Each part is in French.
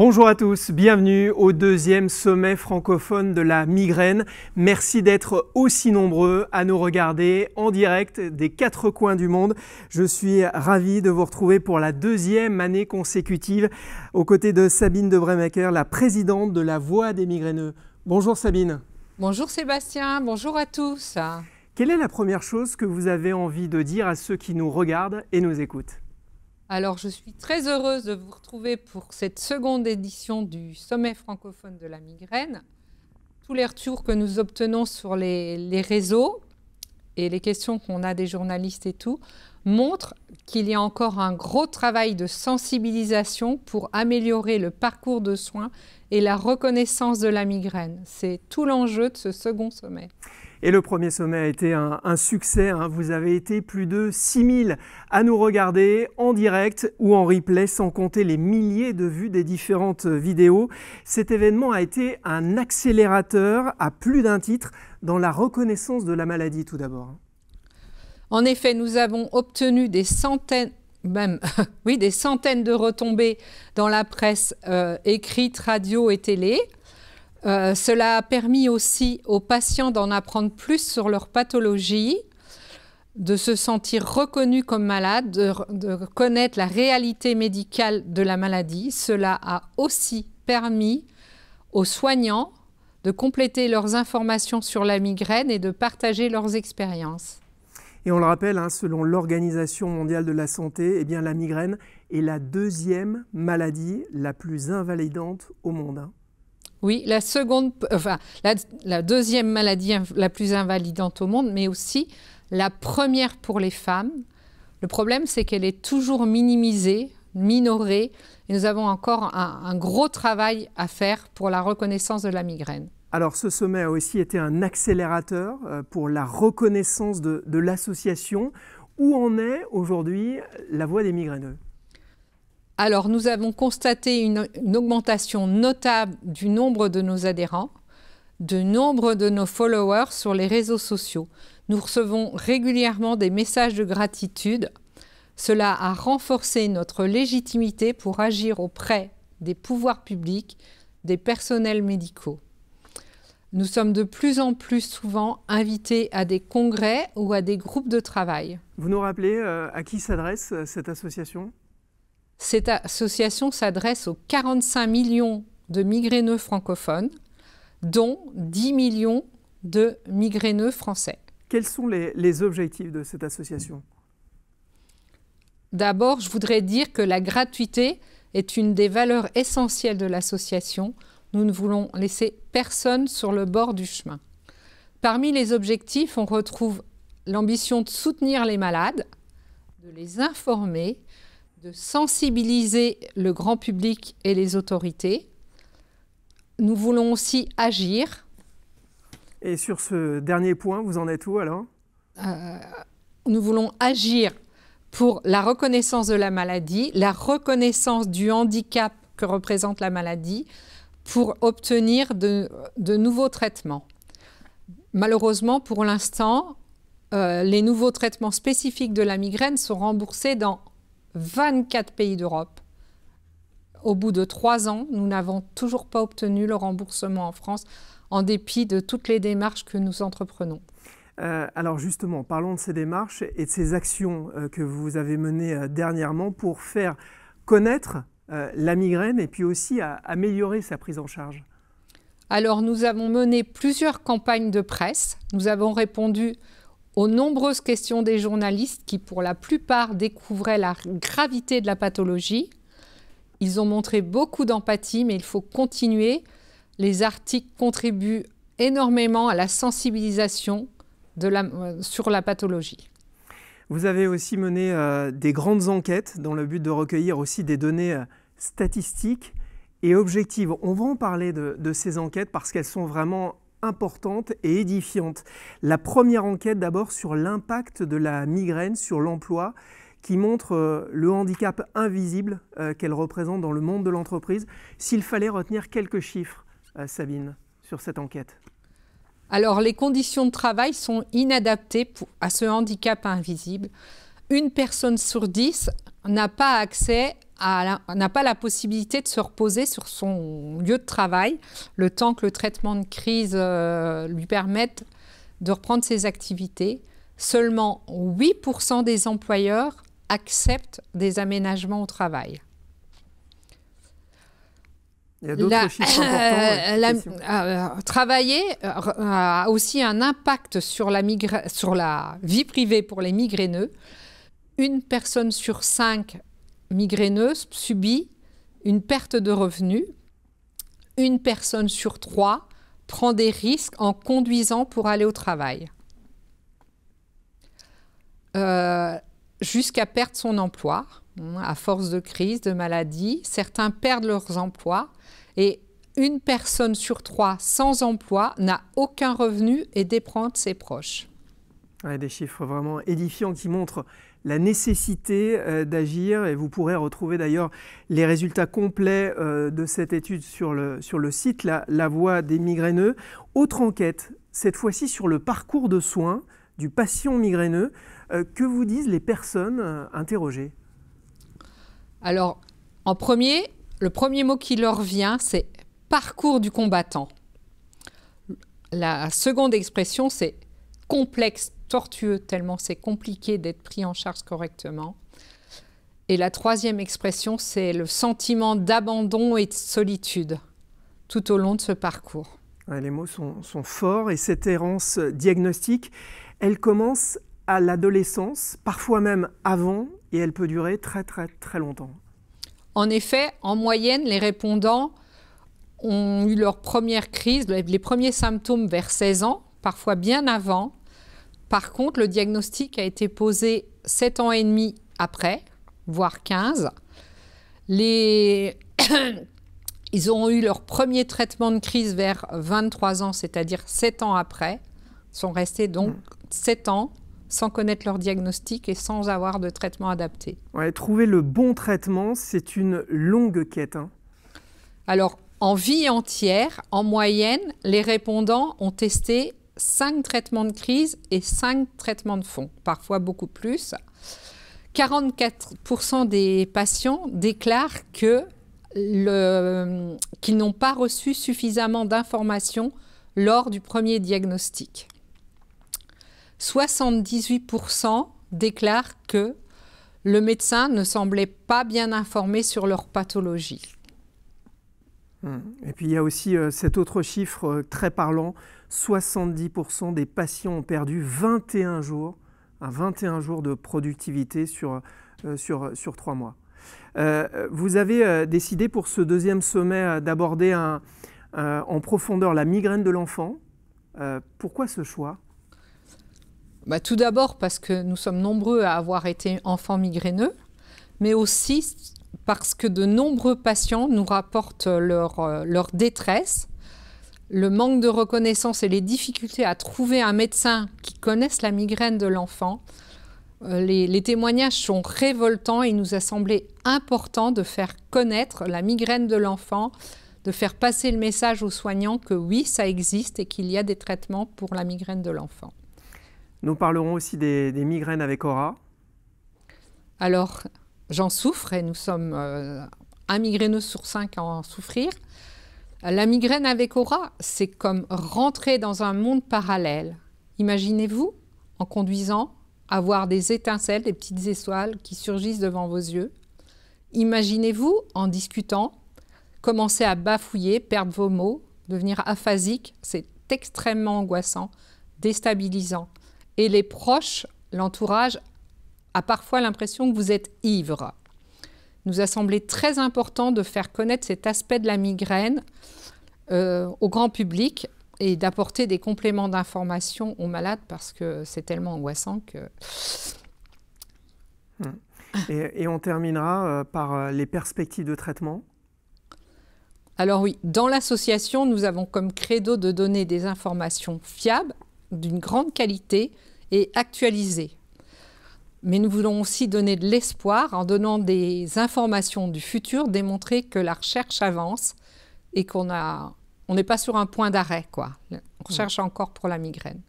Bonjour à tous, bienvenue au deuxième sommet francophone de la migraine. Merci d'être aussi nombreux à nous regarder en direct des quatre coins du monde. Je suis ravi de vous retrouver pour la deuxième année consécutive aux côtés de Sabine de la présidente de la Voix des migraineux. Bonjour Sabine. Bonjour Sébastien, bonjour à tous. Quelle est la première chose que vous avez envie de dire à ceux qui nous regardent et nous écoutent alors, je suis très heureuse de vous retrouver pour cette seconde édition du Sommet francophone de la migraine. Tous les retours que nous obtenons sur les, les réseaux et les questions qu'on a des journalistes et tout montrent qu'il y a encore un gros travail de sensibilisation pour améliorer le parcours de soins et la reconnaissance de la migraine. C'est tout l'enjeu de ce second sommet. Et le premier sommet a été un, succès. Hein. Vous avez été plus de 6000 à nous regarder en direct ou en replay, sans compter les milliers de vues des différentes vidéos. Cet événement a été un accélérateur à plus d'un titre dans la reconnaissance de la maladie tout d'abord. Hein. En effet, nous avons obtenu des centaines même oui, des centaines de retombées dans la presse euh, écrite, radio et télé. Euh, cela a permis aussi aux patients d'en apprendre plus sur leur pathologie, de se sentir reconnus comme malades, de, connaître la réalité médicale de la maladie. Cela a aussi permis aux soignants de compléter leurs informations sur la migraine et de partager leurs expériences. Et on le rappelle, hein, selon l'Organisation mondiale de la santé, eh bien, la migraine est la deuxième maladie la plus invalidante au monde. Hein. Oui, la seconde, la, deuxième maladie la plus invalidante au monde, mais aussi la première pour les femmes. Le problème, c'est qu'elle est toujours minimisée, minorée, et nous avons encore un, gros travail à faire pour la reconnaissance de la migraine. Alors ce sommet a aussi été un accélérateur euh, pour la reconnaissance de, l'association. Où en est aujourd'hui la voix des migraineux alors, nous avons constaté une, augmentation notable du nombre de nos adhérents, du nombre de nos followers sur les réseaux sociaux. Nous recevons régulièrement des messages de gratitude. Cela a renforcé notre légitimité pour agir auprès des pouvoirs publics, des personnels médicaux. Nous sommes de plus en plus souvent invités à des congrès ou à des groupes de travail. Vous nous rappelez euh, à qui s'adresse euh, cette association cette association s'adresse aux 45 millions de migraineux francophones, dont 10 millions de migraineux français. Quels sont les, les objectifs de cette association D'abord, je voudrais dire que la gratuité est une des valeurs essentielles de l'association. Nous ne voulons laisser personne sur le bord du chemin. Parmi les objectifs, on retrouve l'ambition de soutenir les malades, de les informer, de sensibiliser le grand public et les autorités. Nous voulons aussi agir. Et sur ce dernier point, vous en êtes où alors euh, Nous voulons agir pour la reconnaissance de la maladie, la reconnaissance du handicap que représente la maladie, pour obtenir de, nouveaux traitements. Malheureusement, pour l'instant, euh, les nouveaux traitements spécifiques de la migraine sont remboursés dans 24 pays d'Europe. Au bout de trois ans, nous n'avons toujours pas obtenu le remboursement en France, en dépit de toutes les démarches que nous entreprenons. Euh, alors justement, parlons de ces démarches et de ces actions euh, que vous avez menées euh, dernièrement pour faire connaître la migraine et puis aussi à, améliorer sa prise en charge. Alors nous avons mené plusieurs campagnes de presse. Nous avons répondu aux nombreuses questions des journalistes qui, pour la plupart, découvraient la gravité de la pathologie. Ils ont montré beaucoup d'empathie, mais il faut continuer. Les articles contribuent énormément à la sensibilisation euh, sur la pathologie. Vous avez aussi mené euh, des grandes enquêtes dans le but de recueillir aussi des données euh, statistiques et objectives. On va en parler de, de ces enquêtes parce qu'elles sont vraiment importante et édifiante. La première enquête d'abord sur l'impact de la migraine sur l'emploi qui montre euh, le handicap invisible euh, qu'elle représente dans le monde de l'entreprise. S'il fallait retenir quelques chiffres, euh, Sabine, sur cette enquête. Alors les conditions de travail sont inadaptées à ce handicap invisible une personne sur dix n'a pas accès n'a pas la possibilité de se reposer sur son lieu de travail le temps que le traitement de crise euh, lui permette de reprendre ses activités. Seulement 8% des employeurs acceptent des aménagements au travail. travailler a aussi un impact sur la vie privée pour les migraineux une personne sur cinq migraineuse subit une perte de revenus. Une personne sur trois prend des risques en conduisant pour aller au travail. Euh, jusqu'à perdre son emploi, hein, à force de crise, de maladie. Certains perdent leurs emplois et une personne sur trois sans emploi n'a aucun revenu et dépend de ses proches. des chiffres vraiment édifiants qui montrent la nécessité euh, d'agir. Et vous pourrez retrouver d'ailleurs les résultats complets euh, de cette étude sur le, sur le site la, la Voix des migraineux. Autre enquête, cette fois-ci sur le parcours de soins du patient migraineux. Euh, que vous disent les personnes interrogées Alors, en premier, le premier mot qui leur vient, c'est parcours du combattant. La seconde expression, c'est complexe tortueux, tellement c'est compliqué d'être pris en charge correctement. Et la troisième expression, c'est le sentiment d'abandon et de solitude tout au long de ce parcours. les mots sont, sont forts et cette errance diagnostique, elle commence à l'adolescence, parfois même avant, et elle peut durer très très très longtemps. En effet, en moyenne, les répondants ont eu leur première crise, les premiers symptômes vers 16 ans, parfois bien avant, par contre, le diagnostic a été posé 7 ans et demi après, voire 15. Les... Ils ont eu leur premier traitement de crise vers 23 ans, c'est-à-dire 7 ans après. Ils sont restés donc 7 ans sans connaître leur diagnostic et sans avoir de traitement adapté. trouver le bon traitement, c'est une longue quête. Hein. Alors, en vie entière, en moyenne, les répondants ont testé 5 traitements de crise et 5 traitements de fond, parfois beaucoup plus. 44% des patients déclarent qu'ils n'ont pas reçu suffisamment d'informations lors du premier diagnostic. 78% déclarent que le médecin ne semblait pas bien informé sur leur pathologie. Hum. Et puis il y a aussi euh, cet autre chiffre euh, très parlant, 70% des patients ont perdu 21 jours, 21 jours de productivité sur, euh, sur, sur 3 mois. vous avez décidé pour ce deuxième sommet d'aborder en profondeur la migraine de l'enfant. pourquoi ce choix bah, Tout d'abord parce que nous sommes nombreux à avoir été enfants migraineux, mais aussi parce que de nombreux patients nous rapportent euh, leur, détresse, le manque de reconnaissance et les difficultés à trouver un médecin qui connaisse la migraine de l'enfant. Euh, les, témoignages sont révoltants et il nous a semblé important de faire connaître la migraine de l'enfant, de faire passer le message aux soignants que oui, ça existe et qu'il y a des traitements pour la migraine de l'enfant. Nous parlerons aussi des, des migraines avec aura. Alors, J'en souffre et nous sommes euh, un migraineux sur cinq à en souffrir. La migraine avec aura, c'est comme rentrer dans un monde parallèle. Imaginez-vous, en conduisant, avoir des étincelles, des petites étoiles qui surgissent devant vos yeux. Imaginez-vous, en discutant, commencer à bafouiller, perdre vos mots, devenir aphasique. C'est extrêmement angoissant, déstabilisant. Et les proches, l'entourage, a parfois l'impression que vous êtes ivre. nous a semblé très important de faire connaître cet aspect de la migraine euh, au grand public et d'apporter des compléments d'information aux malades parce que c'est tellement angoissant que... Hmm. et on terminera euh, par euh, les perspectives de traitement. Alors oui, dans l'association, nous avons comme credo de donner des informations fiables, d'une grande qualité et actualisées mais nous voulons aussi donner de l'espoir en donnant des informations du futur, démontrer que la recherche avance et qu'on a, on n'est pas sur un point d'arrêt, quoi. On cherche encore pour la migraine.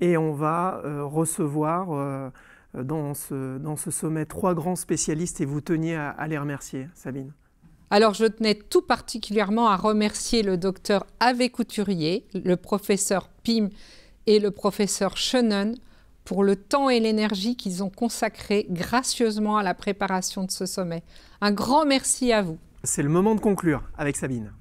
Et on va euh, recevoir euh, dans, ce, dans ce sommet trois grands spécialistes et vous teniez à, les remercier, Sabine. Alors je tenais tout particulièrement à remercier le docteur Ave Couturier, le professeur Pim et le professeur Shannon pour le temps et l'énergie qu'ils ont consacré gracieusement à la préparation de ce sommet. Un grand merci à vous. C'est le moment de conclure avec Sabine.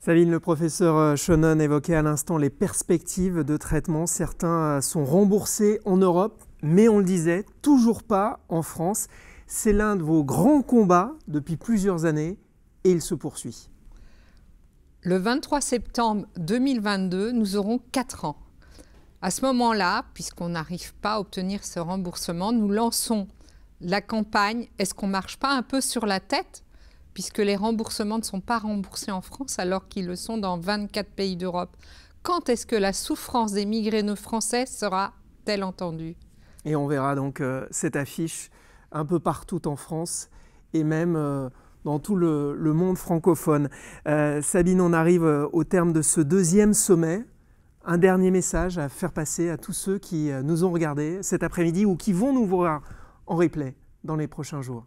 Sabine, le professeur Shonon évoquait à l'instant les perspectives de traitement. Certains sont remboursés en Europe mais on le disait, toujours pas en France. C'est l'un de vos grands combats depuis plusieurs années et il se poursuit. Le 23 septembre 2022, nous aurons 4 ans. À ce moment-là, puisqu'on n'arrive pas à obtenir ce remboursement, nous lançons la campagne Est-ce qu'on marche pas un peu sur la tête Puisque les remboursements ne sont pas remboursés en France alors qu'ils le sont dans 24 pays d'Europe. Quand est-ce que la souffrance des migraineux français sera-t-elle entendue et on verra donc euh, cette affiche un peu partout en France et même euh, dans tout le, monde francophone. Euh, Sabine, on arrive au terme de ce deuxième sommet. Un dernier message à faire passer à tous ceux qui nous ont regardés cet après-midi ou qui vont nous voir en replay dans les prochains jours.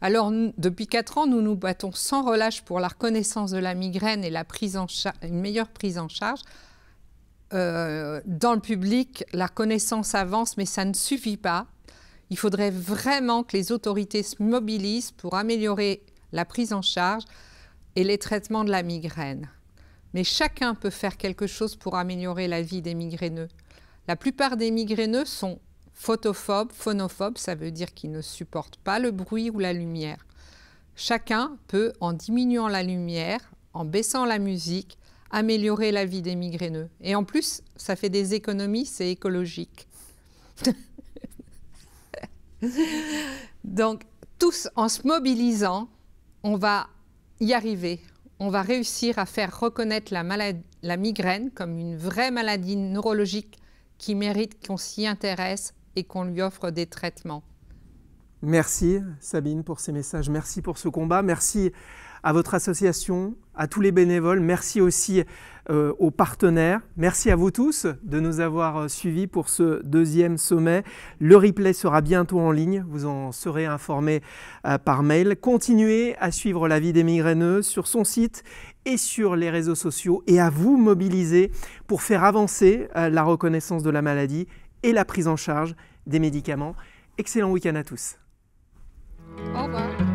Alors, depuis quatre ans, nous nous battons sans relâche pour la reconnaissance de la migraine et la prise en une meilleure prise en charge euh, dans le public, la connaissance avance, mais ça ne suffit pas. Il faudrait vraiment que les autorités se mobilisent pour améliorer la prise en charge et les traitements de la migraine. Mais chacun peut faire quelque chose pour améliorer la vie des migraineux. La plupart des migraineux sont photophobes, phonophobes, ça veut dire qu'ils ne supportent pas le bruit ou la lumière. Chacun peut, en diminuant la lumière, en baissant la musique, améliorer la vie des migraineux. Et en plus, ça fait des économies, c'est écologique. Donc, tous en se mobilisant, on va y arriver. On va réussir à faire reconnaître la, la migraine comme une vraie maladie neurologique qui mérite qu'on s'y intéresse et qu'on lui offre des traitements. Merci Sabine pour ces messages, merci pour ce combat, merci à votre association, à tous les bénévoles. Merci aussi euh, aux partenaires. Merci à vous tous de nous avoir euh, suivis pour ce deuxième sommet. Le replay sera bientôt en ligne. Vous en serez informés euh, par mail. Continuez à suivre la vie des migraineux sur son site et sur les réseaux sociaux et à vous mobiliser pour faire avancer la reconnaissance de la maladie et la prise en charge des médicaments. Excellent week-end à tous. Au revoir.